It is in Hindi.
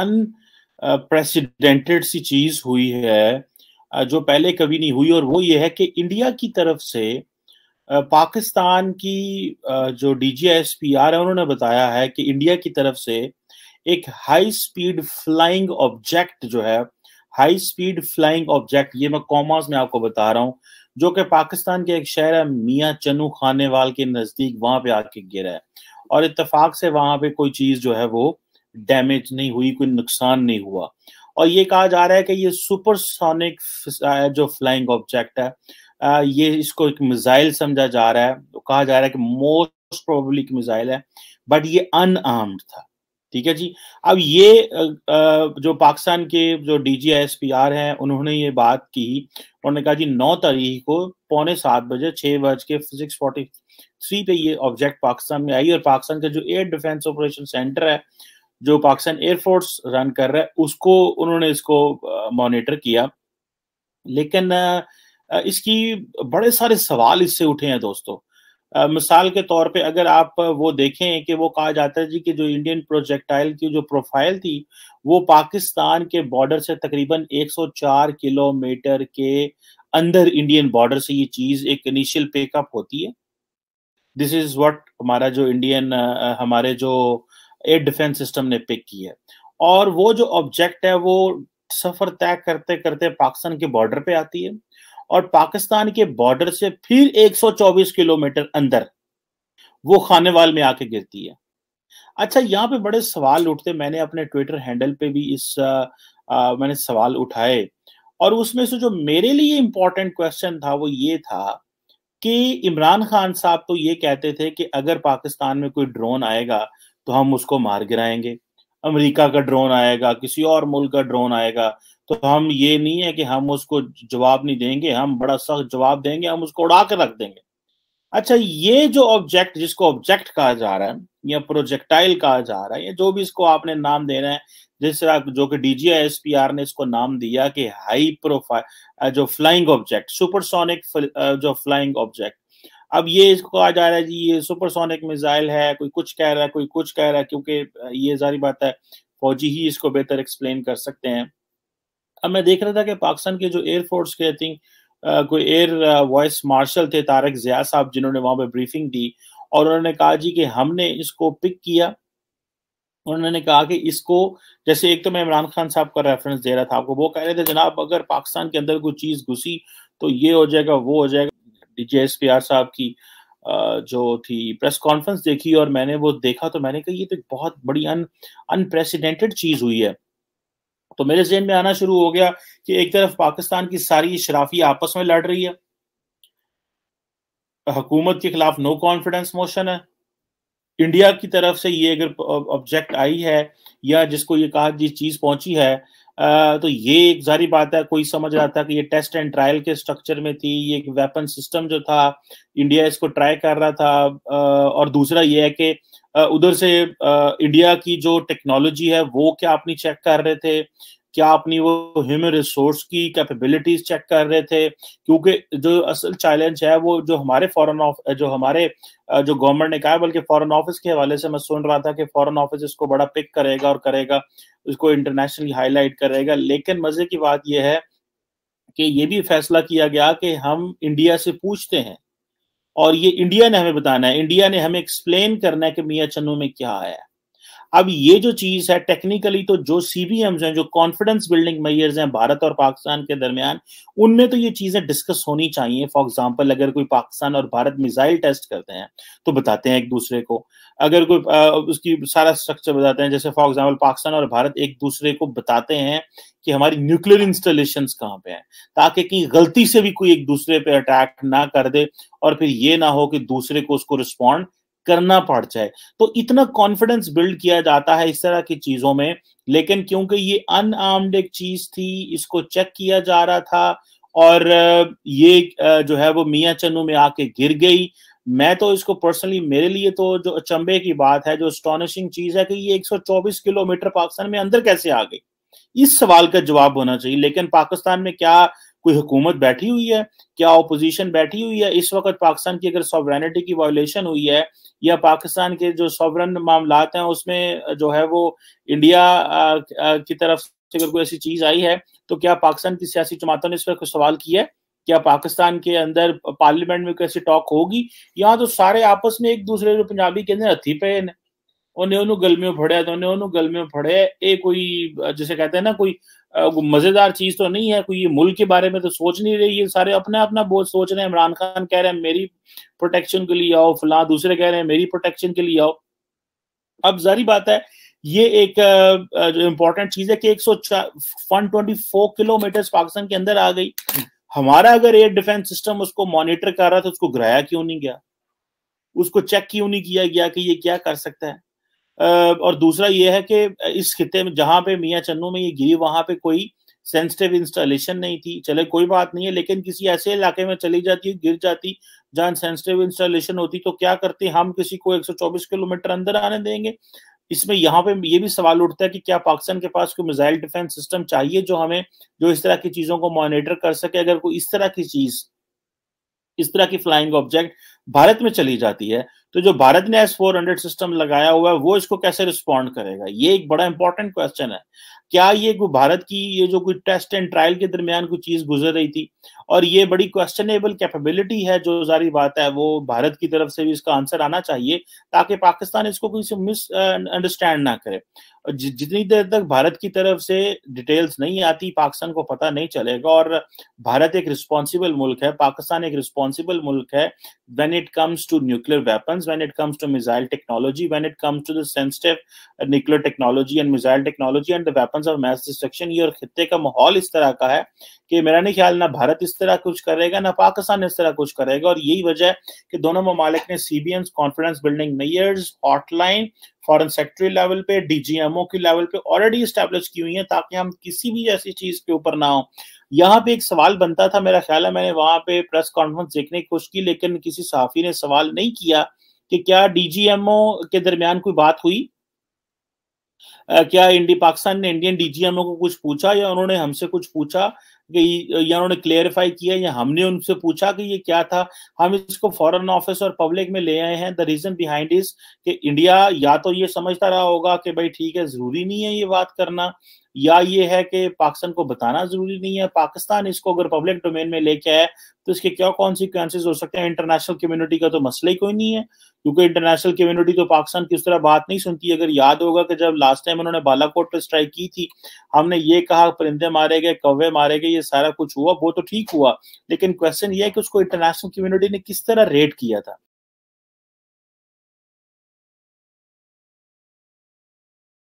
अनप्रेसिडेंटेड सी चीज हुई है जो पहले कभी नहीं हुई और वो ये है कि इंडिया की तरफ से पाकिस्तान की जो D G S P R है उन्होंने बताया है कि इंडिया की तरफ से एक हाई स्पीड फ्लाइंग ऑब्जेक्ट जो है हाई स्पीड फ्लाइंग ऑब्जेक्ट ये मैं कॉमर्स में आपको बता रहा हूँ जो कि पाकिस्तान के एक शहर है मियाँ चनू खाने वाल के नज़दीक वहां पे आके गिरा है और इतफाक से वहां पे कोई चीज जो है वो डैमेज नहीं हुई कोई नुकसान नहीं हुआ और ये कहा जा रहा है कि ये सुपरसोनिक जो फ्लाइंग ऑब्जेक्ट है ये इसको एक मिसाइल समझा जा रहा है तो कहा जा रहा है कि मोस्ट प्रोबेबली मिसाइल है बट ये अनआर्म्ड था ठीक है जी अब ये जो पाकिस्तान के जो D G I S P R हैं उन्होंने ये बात की उन्होंने कहा जी नौ तारीख को पौने सात बजे छह बज के सिक्स फोर्टी थ्री पे ये ऑब्जेक्ट पाकिस्तान में आई और पाकिस्तान का जो एयर डिफेंस ऑपरेशन सेंटर है जो पाकिस्तान एयरफोर्स रन कर रहा है उसको उन्होंने इसको मॉनिटर किया लेकिन इसकी बड़े सारे सवाल इससे उठे हैं दोस्तों मिसाल के तौर पे अगर आप वो देखें कि वो कहा जाता है जी कि जो इंडियन प्रोजेक्टाइल की जो प्रोफाइल थी वो पाकिस्तान के बॉर्डर से तकरीबन 104 किलोमीटर के अंदर इंडियन बॉर्डर से ये चीज एक इनिशियल पिकअप होती है दिस इज व्हाट हमारा जो इंडियन हमारे जो एयर डिफेंस सिस्टम ने पिक की है और वो जो ऑब्जेक्ट है वो सफर तय करते करते पाकिस्तान के बॉर्डर पे आती है और पाकिस्तान के बॉर्डर से फिर 124 किलोमीटर अंदर वो खानेवाल में आके गिरती है अच्छा यहाँ पे बड़े सवाल उठते मैंने अपने ट्विटर हैंडल पे भी इस आ, आ, मैंने सवाल उठाए और उसमें से जो मेरे लिए इंपॉर्टेंट क्वेश्चन था वो ये था कि इमरान खान साहब तो ये कहते थे कि अगर पाकिस्तान में कोई ड्रोन आएगा तो हम उसको मार गिराएंगे अमेरिका का ड्रोन आएगा किसी और मुल्क का ड्रोन आएगा तो हम ये नहीं है कि हम उसको जवाब नहीं देंगे हम बड़ा सख्त जवाब देंगे हम उसको उड़ा के रख देंगे अच्छा ये जो ऑब्जेक्ट जिसको ऑब्जेक्ट कहा जा रहा है या प्रोजेक्टाइल कहा जा रहा है या जो भी इसको आपने नाम देना है जिस तरह जो कि जी ने इसको नाम दिया कि हाई प्रोफाइल जो फ्लाइंग ऑब्जेक्ट सुपरसोनिक जो फ्लाइंग ऑब्जेक्ट अब ये इसको आ जा रहा है जी ये सुपरसोनिक मिसाइल है कोई कुछ कह रहा है कोई कुछ कह रहा है क्योंकि ये जारी बात है फौजी ही इसको बेहतर एक्सप्लेन कर सकते हैं अब मैं देख रहा था कि पाकिस्तान के जो एयरफोर्स के आई थिंक कोई एयर वॉइस मार्शल थे तारक जिया साहब जिन्होंने वहां पर ब्रीफिंग दी और उन्होंने कहा जी कि हमने इसको पिक किया उन्होंने कहा कि इसको जैसे एक तो मैं इमरान खान साहब का रेफरेंस दे रहा था आपको वो कह रहे थे जनाब अगर पाकिस्तान के अंदर कोई चीज घुसी तो ये हो जाएगा वो हो जाएगा डीजे एस पी आर साहब की जो थी प्रेस कॉन्फ्रेंस देखी और मैंने वो देखा तो मैंने कहा ये तो बहुत बड़ी अन अनप्रेसिडेंटेड चीज़ हुई है तो मेरे जहन में आना शुरू हो गया कि एक तरफ पाकिस्तान की सारी शराफी आपस में लड़ रही है हुकूमत के खिलाफ नो कॉन्फिडेंस मोशन है इंडिया की तरफ से ये अगर ऑब्जेक्ट आई है या जिसको ये कहा जिस चीज़ पहुंची है तो ये एक जारी बात है कोई समझ रहा था कि ये टेस्ट एंड ट्रायल के स्ट्रक्चर में थी ये एक वेपन सिस्टम जो था इंडिया इसको ट्राई कर रहा था और दूसरा ये है कि उधर से इंडिया की जो टेक्नोलॉजी है वो क्या अपनी चेक कर रहे थे क्या अपनी वो ह्यूमन रिसोर्स की कैपेबिलिटीज चेक कर रहे थे क्योंकि जो असल चैलेंज है वो जो हमारे फॉरेन जो हमारे जो गवर्नमेंट ने कहा बल्कि फॉरेन ऑफिस के हवाले से मैं सुन रहा था कि फॉरेन ऑफिस इसको बड़ा पिक करेगा और करेगा उसको इंटरनेशनली हाईलाइट करेगा लेकिन मजे की बात यह है कि ये भी फैसला किया गया कि हम इंडिया से पूछते हैं और ये इंडिया ने हमें बताना है इंडिया ने हमें एक्सप्लेन करना है कि मियाँ चन्नू में क्या आया अब ये जो चीज है टेक्निकली तो जो सीबीएम हैं जो कॉन्फिडेंस बिल्डिंग मेयर्स हैं भारत और पाकिस्तान के दरमियान उनमें तो ये चीजें डिस्कस होनी चाहिए फॉर एग्जाम्पल अगर कोई पाकिस्तान और भारत मिसाइल टेस्ट करते हैं तो बताते हैं एक दूसरे को अगर कोई आ, उसकी सारा स्ट्रक्चर बताते हैं जैसे फॉर एग्जाम्पल पाकिस्तान और भारत एक दूसरे को बताते हैं कि हमारी न्यूक्लियर इंस्टॉलेशन कहाँ पे हैं ताकि कहीं गलती से भी कोई एक दूसरे पे अटैक ना कर दे और फिर ये ना हो कि दूसरे को उसको रिस्पॉन्ड करना पड़ जाए तो इतना कॉन्फिडेंस बिल्ड किया जाता है इस तरह की चीजों में लेकिन क्योंकि ये अनआर्म्ड एक चीज थी इसको चेक किया जा रहा था और ये जो है वो मियाँ चन्नू में आके गिर गई मैं तो इसको पर्सनली मेरे लिए तो जो अचंबे की बात है जो स्टॉनिशिंग चीज है कि ये 124 किलोमीटर पाकिस्तान में अंदर कैसे आ गई इस सवाल का जवाब होना चाहिए लेकिन पाकिस्तान में क्या कोई हुकूमत बैठी हुई है क्या ओपोजिशन बैठी हुई है इस वक्त पाकिस्तान की अगर सॉवरेनिटी की वायोलेशन हुई है या पाकिस्तान के जो सॉवरन मामला हैं उसमें जो है वो इंडिया की तरफ से अगर कोई ऐसी चीज आई है तो क्या पाकिस्तान की सियासी जमातों ने इस पर कुछ सवाल किया है क्या पाकिस्तान के अंदर पार्लियामेंट में कैसी टॉक होगी यहाँ तो सारे आपस में एक दूसरे जो पंजाबी के अंदर हथी पे ਉਹਨੇ उन्होंने ਗਲਮੇ ਫੜਿਆ तो ਉਹਨੇ उन्होंने ਗਲਮੇ फड़े ये कोई जैसे कहते हैं ना कोई मजेदार चीज तो नहीं है कोई मुल्क के बारे में तो सोच नहीं रही है सारे अपना अपना बहुत सोच रहे हैं इमरान खान कह रहे हैं मेरी प्रोटेक्शन के लिए आओ फला दूसरे कह रहे हैं मेरी प्रोटेक्शन के लिए आओ अब जारी बात है ये एक जो इम्पोर्टेंट चीज है कि एक सौ ट्वेंटी फोर किलोमीटर पाकिस्तान के अंदर आ गई हमारा अगर एयर डिफेंस सिस्टम उसको मॉनिटर कर रहा था तो उसको गिराया क्यों नहीं गया उसको चेक क्यों नहीं किया गया कि ये क्या कर सकता है और दूसरा ये है कि इस खत्े में जहां पे मियाँ चन्नू में ये गिरी वहां पे कोई सेंसिटिव इंस्टॉलेशन नहीं थी चले कोई बात नहीं है लेकिन किसी ऐसे इलाके में चली जाती गिर जाती जहां सेंसिटिव इंस्टॉलेशन होती तो क्या करते हम किसी को 124 किलोमीटर अंदर आने देंगे इसमें यहाँ पे ये भी सवाल उठता है कि क्या पाकिस्तान के पास कोई मिसाइल डिफेंस सिस्टम चाहिए जो हमें जो इस तरह की चीजों को मॉनिटर कर सके अगर कोई इस तरह की चीज इस तरह की फ्लाइंग ऑब्जेक्ट भारत में चली जाती है तो जो भारत ने एस फोर हंड्रेड सिस्टम लगाया हुआ है वो इसको कैसे रिस्पॉन्ड करेगा ये एक बड़ा इंपॉर्टेंट क्वेश्चन है क्या ये भारत की ये जो कोई टेस्ट एंड ट्रायल के दरमियान कोई चीज गुजर रही थी और ये बड़ी क्वेश्चनेबल कैपेबिलिटी है जो जारी बात है वो भारत की तरफ से भी इसका आंसर आना चाहिए ताकि पाकिस्तान इसको कोई मिस अंडरस्टैंड ना करे और जितनी देर तक भारत की तरफ से डिटेल्स नहीं आती पाकिस्तान को पता नहीं चलेगा और भारत एक रिस्पॉन्सिबल मुल्क है पाकिस्तान एक रिस्पॉन्सिबल मुल्क है when it comes to nuclear weapons, when it comes to missile technology, when it comes to the sensitive uh, nuclear technology and missile technology and the weapons of mass destruction, ये और खत्ते का माहौल इस तरह का है कि मेरा नहीं ख्याल ना भारत इस तरह कुछ करेगा ना पाकिस्तान इस तरह कुछ करेगा और यही वजह है कि दोनों ममालिक ने C B M confidence building measures hotline foreign secretary level पे डीजीएमओ के लेवल पे ऑलरेडी स्टेब्लिश की हुई है ताकि हम किसी भी ऐसी चीज के ऊपर ना हो यहाँ पे एक सवाल बनता था मेरा ख्याल है मैंने वहां पे प्रेस कॉन्फ्रेंस देखने की कोशिश की लेकिन किसी सहाफी ने सवाल नहीं किया कि क्या डीजीएमओ के दरमियान कोई बात हुई क्या इंडी पाकिस्तान ने इंडियन डीजीएमओ को कुछ पूछा या उन्होंने हमसे कुछ पूछा कि या उन्होंने क्लेरिफाई किया या हमने उनसे पूछा कि ये क्या था हम इसको फॉरेन ऑफिस और पब्लिक में ले आए हैं द रीजन बिहाइंड इज कि इंडिया या तो ये समझता रहा होगा कि भाई ठीक है जरूरी नहीं है ये बात करना या ये है कि पाकिस्तान को बताना जरूरी नहीं है पाकिस्तान इसको अगर पब्लिक डोमेन में लेके आए तो इसके क्या कॉन्सिक्वेंसिस हो सकते हैं इंटरनेशनल कम्युनिटी का तो मसला ही कोई नहीं है क्योंकि इंटरनेशनल कम्युनिटी तो पाकिस्तान की उस तरह बात नहीं सुनती अगर याद होगा कि जब लास्ट टाइम उन्होंने बालाकोट पर स्ट्राइक की थी हमने ये कहा परिंदे मारे गए कौवे मारे गए ये सारा कुछ हुआ वो तो ठीक हुआ लेकिन क्वेश्चन ये है कि उसको इंटरनेशनल कम्युनिटी ने किस तरह रेट किया था